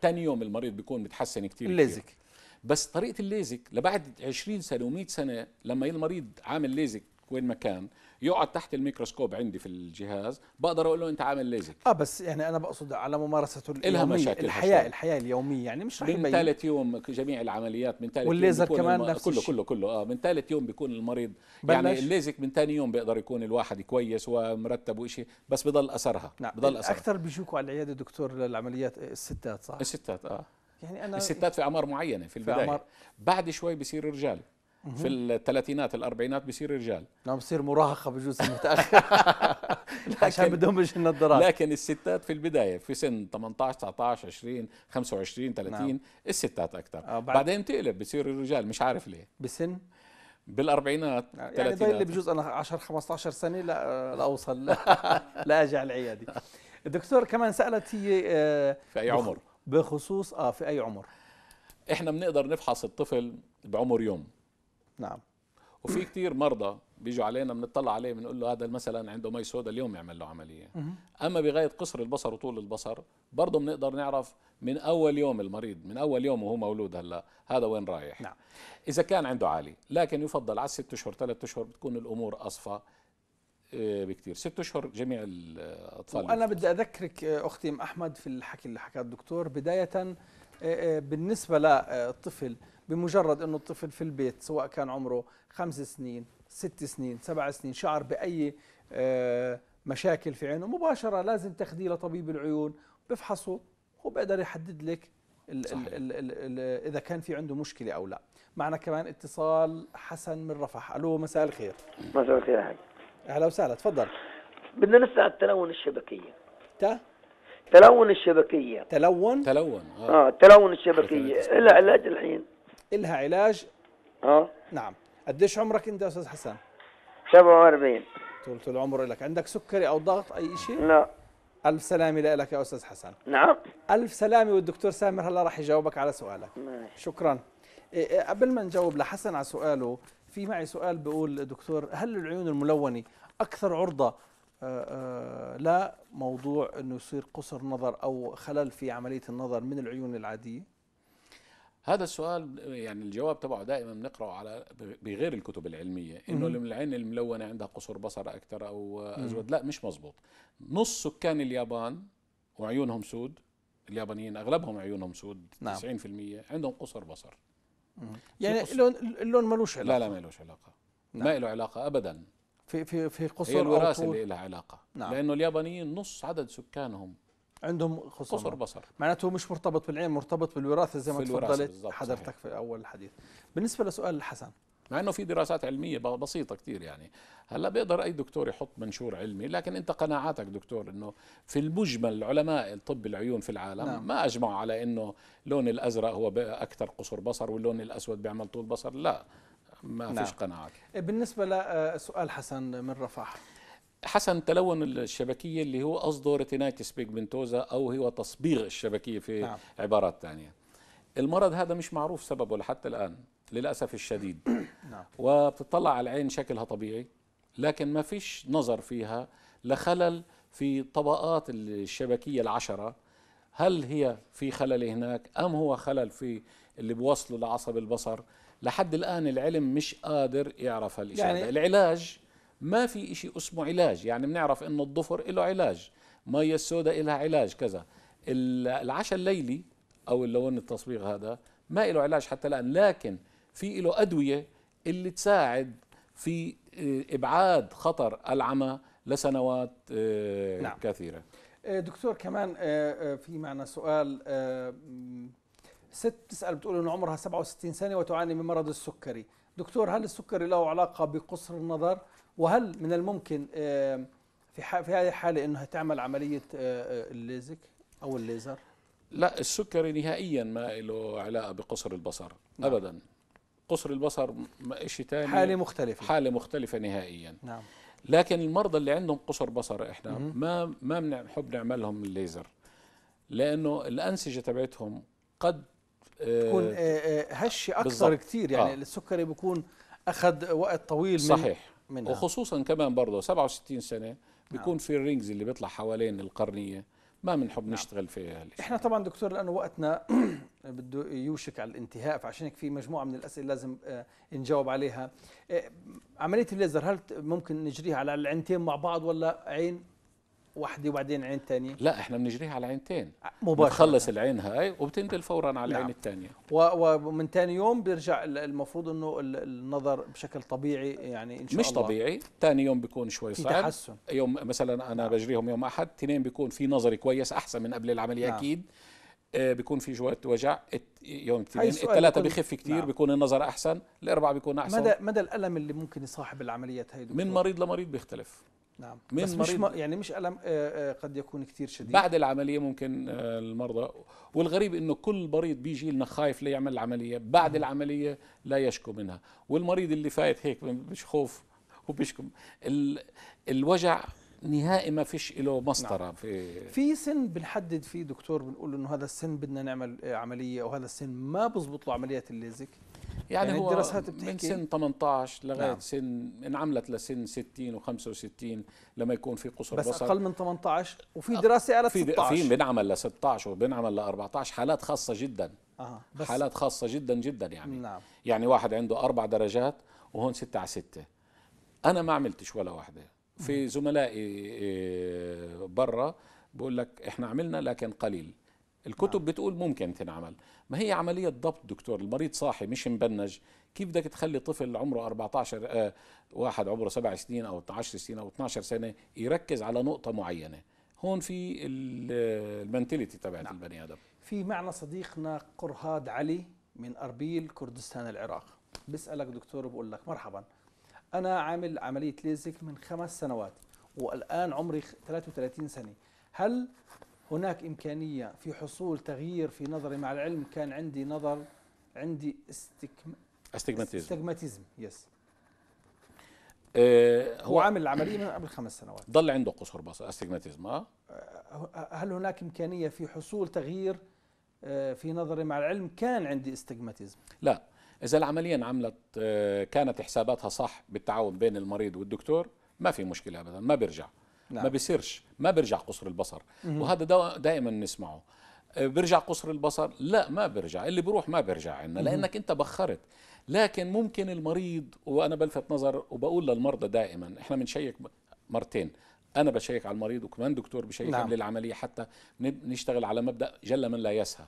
ثاني يوم المريض بيكون متحسن كثير الليزك بس طريقه الليزك لبعد 20 سنه و100 سنه لما المريض عامل ليزك وين ما كان يقعد تحت الميكروسكوب عندي في الجهاز بقدر اقول له انت عامل ليزك اه بس يعني انا بقصد على ممارسته الها مشاكل الحياه الحياه اليوميه يعني مش رح من ثالث يوم جميع العمليات من ثالث والليزر كمان الم... نفس كله كله كله اه من ثالث يوم بيكون المريض يعني بلش. يعني الليزك من ثاني يوم بيقدر يكون الواحد كويس ومرتب وشيء بس بضل اثرها نعم بضل اثرها اكثر بيجوكوا على العياده دكتور للعمليات الستات صح الستات اه يعني أنا الستات في اعمار معينه في البدايه في أعمار بعد شوي بصير رجال في الثلاثينات الاربعينات بصير رجال نعم بصير مراهقه بجوز متاخر عشان بدهم مش النظارات لكن الستات في البدايه في سن 18 19 20 25 30 نعم. الستات اكثر آه بعد بعدين تقلب بصير الرجال مش عارف ليه بسن بالاربعينات نعم، يعني ضايل اللي بجوز انا 10 15 سنه لا آه، لا اوصل لا اجي على العياده الدكتور كمان سالت هي آه، في اي عمر بخصوص اه في اي عمر احنا بنقدر نفحص الطفل بعمر يوم نعم وفي كثير مرضى بيجوا علينا بنطلع عليه بنقول له هذا مثلا عنده مي سودا اليوم يعمل له عمليه اما بغايه قصر البصر وطول البصر برضه بنقدر نعرف من اول يوم المريض من اول يوم وهو مولود هلا هذا وين رايح نعم. اذا كان عنده عالي لكن يفضل على الست اشهر ثلاث اشهر بتكون الامور اصفى آه، بكثير ست اشهر جميع الاطفال آه، وانا بدي اذكرك آه، اختي ام احمد في الحكي اللي حكاه الدكتور بدايه بالنسبه للطفل بمجرد انه الطفل في البيت سواء كان عمره خمس سنين ست سنين سبع سنين شعر باي مشاكل في عينه مباشره لازم تاخذيه لطبيب العيون بفحصه هو بيقدر يحدد لك الـ الـ الـ الـ اذا كان في عنده مشكله او لا معنا كمان اتصال حسن من رفح الو مساء الخير مساء الخير يا اهلا وسهلا تفضل بدنا نسال عن التلون الشبكيه تا تلون الشبكيه تلون تلون اه, آه تلون الشبكيه لها علاج الحين لها علاج اه نعم قديش عمرك انت يا استاذ حسن 47 طول طول العمر لك عندك سكري او ضغط اي شيء لا ألف سلامة لك يا أستاذ حسن نعم ألف سلامة والدكتور سامر هلا راح يجاوبك على سؤالك ماشي. شكرا إيه، إيه، قبل ما نجاوب لحسن على سؤاله في معي سؤال بيقول دكتور هل العيون الملونه اكثر عرضه آه، آه، لا موضوع انه يصير قصر نظر او خلل في عمليه النظر من العيون العاديه هذا السؤال يعني الجواب تبعه دائما بنقراه على بغير الكتب العلميه انه العين الملونه عندها قصر بصر اكثر او ازود لا مش مزبوط نص سكان اليابان وعيونهم سود اليابانيين اغلبهم عيونهم سود نعم. 90% عندهم قصر بصر يعني اللون اللون ملوش علاقه لا لا ملوش علاقه نعم. ما له علاقه ابدا في في في قصر هي الوراثه اللي لها علاقه نعم. لانه اليابانيين نص عدد سكانهم عندهم قصر, قصر بصر معناته مش مرتبط بالعين مرتبط بالوراثه زي ما تفضلت حضرتك صحيح. في اول الحديث بالنسبه لسؤال الحسن مع انه في دراسات علميه بسيطه كثير يعني هلا بيقدر اي دكتور يحط منشور علمي لكن انت قناعاتك دكتور انه في المجمل علماء طب العيون في العالم نعم. ما اجمعوا على انه لون الازرق هو اكثر قصر بصر واللون الاسود بيعمل طول بصر لا ما نعم. فيش قناعات إيه، بالنسبه لسؤال آه، حسن من رفح حسن تلون الشبكيه اللي هو قصده ريتينايتس بيجمنتوزا او هو تصبيغ الشبكيه في نعم. عبارات ثانيه المرض هذا مش معروف سببه لحتى الان للأسف الشديد نعم. وبتطلع على العين شكلها طبيعي لكن ما فيش نظر فيها لخلل في طبقات الشبكية العشرة هل هي في خلل هناك أم هو خلل في اللي بوصله لعصب البصر لحد الآن العلم مش قادر يعرف هالشيء يعني العلاج ما في شيء اسمه علاج يعني بنعرف إنه الضفر له علاج مية السوداء لها علاج كذا العشاء الليلي أو اللون التصبيغ هذا ما له علاج حتى الآن لكن في له أدوية اللي تساعد في آه، إبعاد خطر العمى لسنوات آه، نعم. كثيرة آه، دكتور كمان في معنا سؤال ست بتسأل بتقول أن عمرها 67 سنة وتعاني من مرض السكري دكتور هل السكري له علاقة بقصر النظر وهل من الممكن في في هذه الحالة أنها تعمل عملية الليزك أو الليزر؟ لا السكري نهائيا ما له علاقة بقصر البصر نعم. أبدا قصر البصر شيء ثاني حاله مختلفه حاله مختلفه نهائيا نعم لكن المرضى اللي عندهم قصر بصر احنا ما ما بنحب نعمل لهم الليزر لانه الانسجه تبعتهم قد آه، تكون آه، آه، هشه اكثر كثير يعني آه. السكري بيكون اخذ وقت طويل صحيح منها. وخصوصا كمان برضه 67 سنه نعم. بيكون نعم. في الرينجز اللي بيطلع حوالين القرنيه ما بنحب نعم. نشتغل في هالشيء احنا طبعا دكتور لانه وقتنا بده يوشك على الانتهاء فعشان هيك في مجموعه من الاسئله لازم آه، نجاوب عليها آه، عمليه الليزر هل ممكن نجريها على العينتين مع بعض ولا عين واحده وبعدين عين ثانيه لا احنا بنجريها على عينتين مباشره بتخلص العين هاي وبتنقل فورا على العين نعم. الثانيه ومن ثاني يوم بيرجع المفروض انه النظر بشكل طبيعي يعني ان شاء مش الله مش طبيعي ثاني يوم بيكون شوي صعب في تحسن يوم مثلا انا نعم. بجريهم يوم احد اثنين بيكون في نظري كويس احسن من قبل العمليه نعم. اكيد آه، بيكون في شويه وجع يوم الاثنين الثلاثه بخف كثير نعم. بيكون النظر احسن الاربعه بيكون احسن مدى مدى الالم اللي ممكن يصاحب العمليات هاي من مريض لمريض بيختلف نعم بس مش م... يعني مش الم آه، آه، قد يكون كثير شديد بعد العمليه ممكن آه، المرضى والغريب انه كل مريض بيجي لنا خايف ليعمل العمليه بعد العمليه لا يشكو منها والمريض اللي فايت هيك مش خوف وبيشكو ال... الوجع نهائي ما فيش له مسطره نعم. في في سن بنحدد فيه دكتور بنقول انه هذا السن بدنا نعمل عمليه وهذا السن ما بزبط له عمليه الليزك يعني, يعني هو الدراسات بتحكي من سن 18 لغايه نعم. سن انعملت لسن 60 و65 لما يكون في قصر بس بصر اقل من 18 وفي دراسه قالت 16 في بنعمل ل 16 وبنعمل ل 14 حالات خاصه جدا أه بس حالات خاصه جدا جدا يعني نعم. يعني واحد عنده اربع درجات وهون 6 على 6 انا ما عملتش ولا واحده في زملائي آه، برا بقول لك احنا عملنا لكن قليل الكتب نعم. بتقول ممكن تنعمل ما هي عملية ضبط دكتور المريض صاحي مش مبنج كيف بدك تخلي طفل عمره 14 آه واحد عمره 7 سنين أو 10 سنين أو 12 سنة يركز على نقطة معينة هون في آه، المنتاليتي تبعت نعم. البني آدم في معنا صديقنا قرهاد علي من أربيل كردستان العراق بسألك دكتور بقول لك مرحبا أنا عامل عملية ليزك من خمس سنوات والآن عمري 33 سنة هل هناك إمكانية في حصول تغيير في نظري مع العلم كان عندي نظر عندي استكم... استجماتيزم استجماتيزم يس إيه هو عامل العمليه من قبل خمس سنوات ضل عنده قصور بصر استجماتيزم آه. اه هل هناك امكانيه في حصول تغيير آه، في نظري مع العلم كان عندي استجماتيزم لا اذا العمليه انعملت آه، كانت حساباتها صح بالتعاون بين المريض والدكتور ما في مشكله ابدا ما بيرجع نعم. ما بيصيرش ما بيرجع قصر البصر مم. وهذا دائما نسمعه آه، بيرجع قصر البصر لا ما بيرجع اللي بيروح ما بيرجع عنا لانك انت بخرت لكن ممكن المريض وانا بلفت نظر وبقول للمرضى دائما احنا بنشيك مرتين انا بشيك على المريض وكمان دكتور بشيك نعم. العمليه حتى نشتغل على مبدا جل من لا يسهى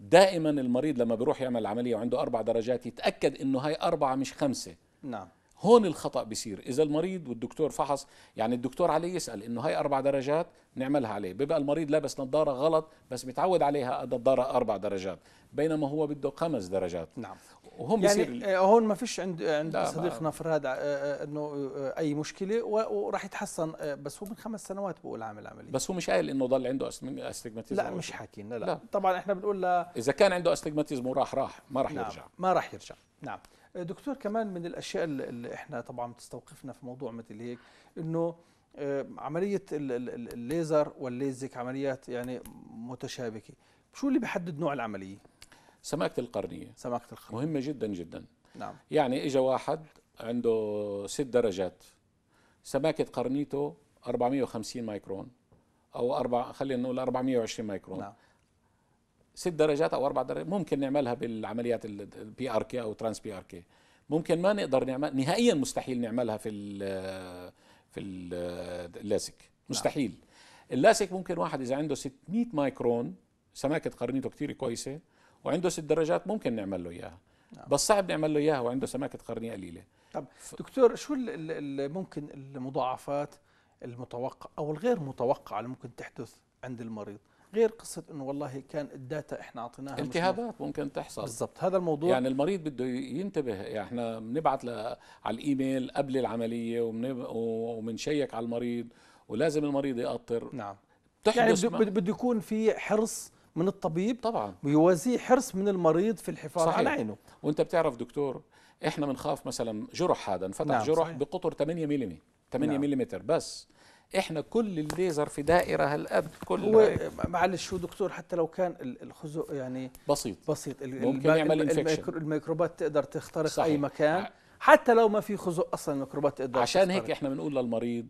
دائما المريض لما بيروح يعمل العمليه وعنده اربع درجات يتاكد انه هاي اربعه مش خمسه نعم هون الخطا بيصير اذا المريض والدكتور فحص يعني الدكتور عليه يسال انه هاي اربع درجات نعملها عليه بيبقى المريض لابس نظاره غلط بس متعود عليها نظاره اربع درجات بينما هو بده خمس درجات نعم وهم يعني بصير آه، هون ما فيش عند آه، عند صديقنا فرهاد آه، انه اي مشكله وراح يتحسن بس هو من خمس سنوات بقول عامل عمليه بس هو مش قايل انه ضل عنده استجماتيزم لا مش حاكينا لا, لا طبعا احنا بنقول لا اذا كان عنده استجماتيزم وراح راح ما راح نعم يرجع ما راح يرجع نعم دكتور كمان من الاشياء اللي احنا طبعا بتستوقفنا في موضوع مثل هيك انه آه، عمليه الليزر والليزك عمليات يعني متشابكه شو اللي بيحدد نوع العمليه سماكه القرنيه سماكه القرنيه مهمه جدا جدا نعم يعني اجى واحد عنده ست درجات سماكه قرنيته 450 مايكرون او أربع خلينا نقول 420 مايكرون نعم. ست درجات او اربع درجات ممكن نعملها بالعمليات البي ار كي او ترانس بي ار كي ممكن ما نقدر نعمل نهائيا مستحيل نعملها في الـ في اللاسك نعم. مستحيل اللاسك ممكن واحد اذا عنده 600 مايكرون سماكه قرنيته كثير كويسه وعنده ست درجات ممكن نعمل له اياها نعم. بس صعب نعمل له اياها وعنده سماكه قرنيه قليله طب دكتور شو ممكن المضاعفات المتوقع او الغير متوقعه اللي ممكن تحدث عند المريض غير قصه انه والله كان الداتا احنا اعطيناها التهابات ممكن تحصل بالضبط هذا الموضوع يعني المريض بده ينتبه يعني احنا بنبعث على الايميل قبل العمليه وبنشيك على المريض ولازم المريض يقطر نعم يعني بده يكون في حرص من الطبيب طبعا ويوازيه حرص من المريض في الحفاظ صحيح. على عينه وانت بتعرف دكتور احنا بنخاف مثلا جرح هذا انفتح نعم جرح صحيح. بقطر 8 ملم 8 نعم. ملم بس احنا كل الليزر في دائره هالقد كل هو معلش شو دكتور حتى لو كان الخزق يعني بسيط بسيط ممكن يعمل الميكرو الميكروبات تقدر تخترق صحيح. اي مكان حتى لو ما في خزق اصلا الميكروبات تقدر عشان تخترق. هيك احنا بنقول للمريض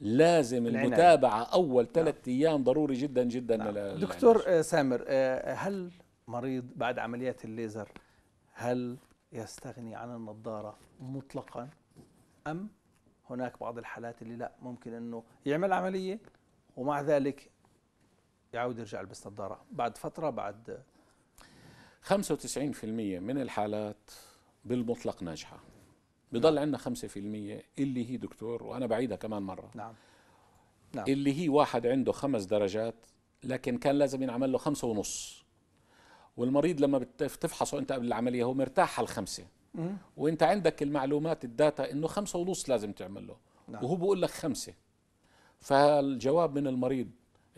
لازم المتابعه اول ثلاث نعم. ايام ضروري جدا جدا نعم. دكتور آه، سامر آه، هل مريض بعد عمليات الليزر هل يستغني عن النظاره مطلقا ام هناك بعض الحالات اللي لا ممكن انه يعمل عمليه ومع ذلك يعود يرجع يلبس نظاره بعد فتره بعد 95% من الحالات بالمطلق ناجحه بضل عندنا 5% اللي هي دكتور وانا بعيدها كمان مره نعم نعم اللي هي واحد عنده خمس درجات لكن كان لازم ينعمل له خمسة ونص والمريض لما بتفحصه انت قبل العمليه هو مرتاح على الخمسه وانت عندك المعلومات الداتا انه خمسة ونص لازم تعمل له نعم. وهو بيقول لك خمسة فالجواب من المريض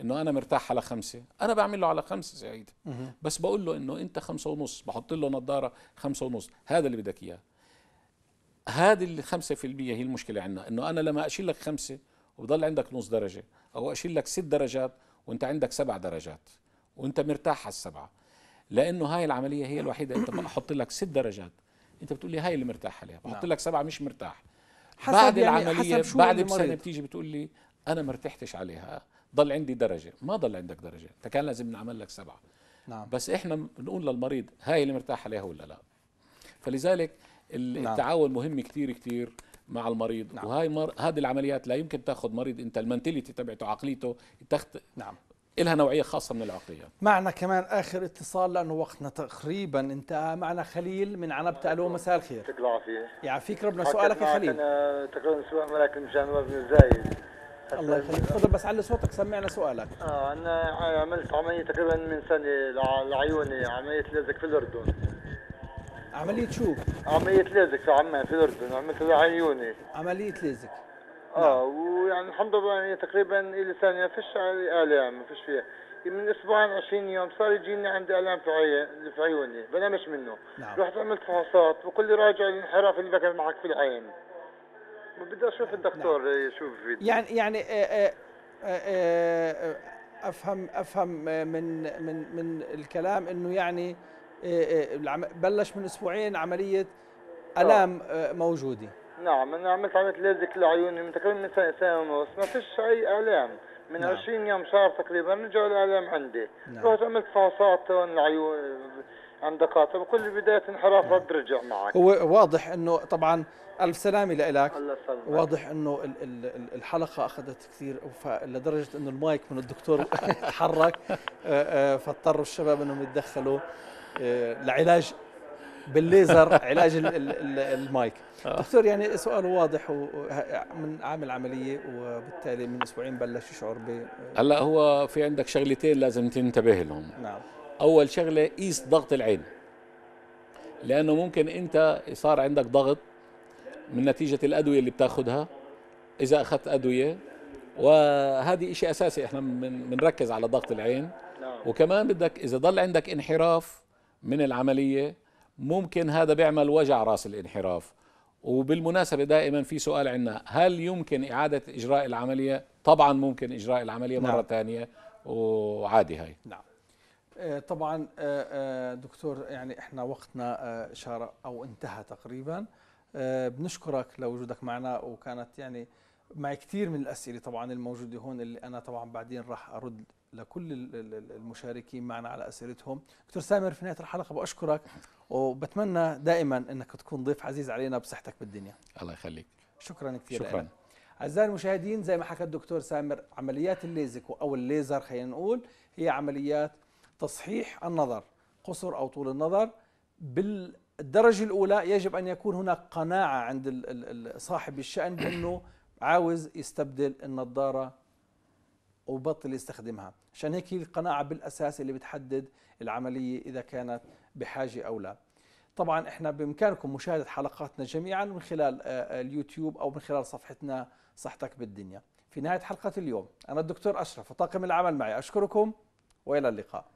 انه انا مرتاح على خمسة انا بعمل له على خمسة سعيد بس بقول له انه انت خمسة ونص بحط له نظارة خمسة ونص هذا اللي بدك اياه هذه الخمسة في المية هي المشكلة عندنا انه انا لما اشيل لك خمسة وبضل عندك نص درجة او اشيل لك ست درجات وانت عندك سبع درجات وانت مرتاح على السبعة لانه هاي العملية هي الوحيدة انت بحط لك ست درجات انت بتقول لي هاي اللي مرتاح عليها بحط نعم. لك سبعه مش مرتاح حسب بعد يعني العمليه حسب شو بعد يعني بسنه بتيجي بتقول لي انا ما ارتحتش عليها ضل عندي درجه ما ضل عندك درجه انت كان لازم نعمل لك سبعه نعم. بس احنا بنقول للمريض هاي اللي مرتاح عليها ولا لا فلذلك نعم. التعاون نعم. مهم كثير كثير مع المريض نعم. وهاي مر... هذه العمليات لا يمكن تاخذ مريض انت المنتلتي تبعته عقليته تخت... نعم إلها نوعية خاصة من العقلية معنا كمان آخر اتصال لأنه وقتنا تقريبا انتهى معنا خليل من عنبتة ألو مساء الخير يعطيك العافية يعافيك ربنا سؤالك يا خليل أنا تقريبا سؤال ولكن جانور بن زايد الله يخليك تفضل بس علي صوتك سمعنا سؤالك اه انا عملت عمليه تقريبا من سنه لعيوني عمليه ليزك في الاردن عملية شو؟ عملية ليزك في عمان في الأردن عملت لعيوني عملية ليزك نعم. اه ويعني الحمد لله يعني تقريبا الى ثانيه فيش الام ما فيش فيها من اسبوعين 20 يوم صار يجيني عندي الام في عيني في عيوني بنامش منه نعم. رحت عملت فحوصات وكل راجع الانحراف اللي بكر معك في العين بدي اشوف الدكتور نعم. يشوف فيه يعني يعني آه، آه، آه، افهم افهم من من من الكلام انه يعني بلش من اسبوعين عمليه الام موجوده نعم أنا عملت عملية ليزك العيون من تقريبا من سنة سنة ونص ما فيش أي آلام من نعم. 20 يوم شهر تقريبا رجعوا الآلام عندي نعم. رحت عملت فحوصات العيون عند دكاتره وكل بدايه انحراف رد رجع معك هو واضح انه طبعا الف سلامه لك الله يسلمك واضح انه ال ال الحلقه اخذت كثير لدرجه انه المايك من الدكتور تحرك آه، آه، فاضطروا الشباب انهم يتدخلوا آه، لعلاج بالليزر علاج المايك آه. دكتور يعني سؤال واضح من عامل عمليه وبالتالي من اسبوعين بلش يشعر ب هلا هو في عندك شغلتين لازم تنتبه لهم نعم اول شغله قيس ضغط العين لانه ممكن انت صار عندك ضغط من نتيجه الادويه اللي بتاخذها اذا اخذت ادويه وهذه شيء اساسي احنا بنركز على ضغط العين نعم. وكمان بدك اذا ضل عندك انحراف من العمليه ممكن هذا بيعمل وجع راس الانحراف وبالمناسبة دائما في سؤال عندنا هل يمكن إعادة إجراء العملية؟ طبعا ممكن إجراء العملية مرة نعم. ثانية وعادي هاي نعم آه، طبعا آه، آه، دكتور يعني احنا وقتنا شارع او انتهى تقريبا بنشكرك لوجودك معنا وكانت يعني مع كثير من الاسئله طبعا الموجوده هون اللي انا طبعا بعدين راح ارد لكل المشاركين معنا على اسئلتهم دكتور سامر في نهايه الحلقه بشكرك وبتمنى دائما انك تكون ضيف عزيز علينا بصحتك بالدنيا الله يخليك شكرا كثير شكرا اعزائي المشاهدين زي ما حكى الدكتور سامر عمليات الليزك او الليزر خلينا نقول هي عمليات تصحيح النظر قصر او طول النظر بالدرجه الاولى يجب ان يكون هناك قناعه عند صاحب الشان بانه عاوز يستبدل النظاره وبطل يستخدمها عشان هيك هي القناعه بالاساس اللي بتحدد العمليه اذا كانت بحاجه او لا طبعا احنا بامكانكم مشاهده حلقاتنا جميعا من خلال آه، آه، اليوتيوب او من خلال صفحتنا صحتك بالدنيا في نهايه حلقه اليوم انا الدكتور اشرف وطاقم العمل معي اشكركم والى اللقاء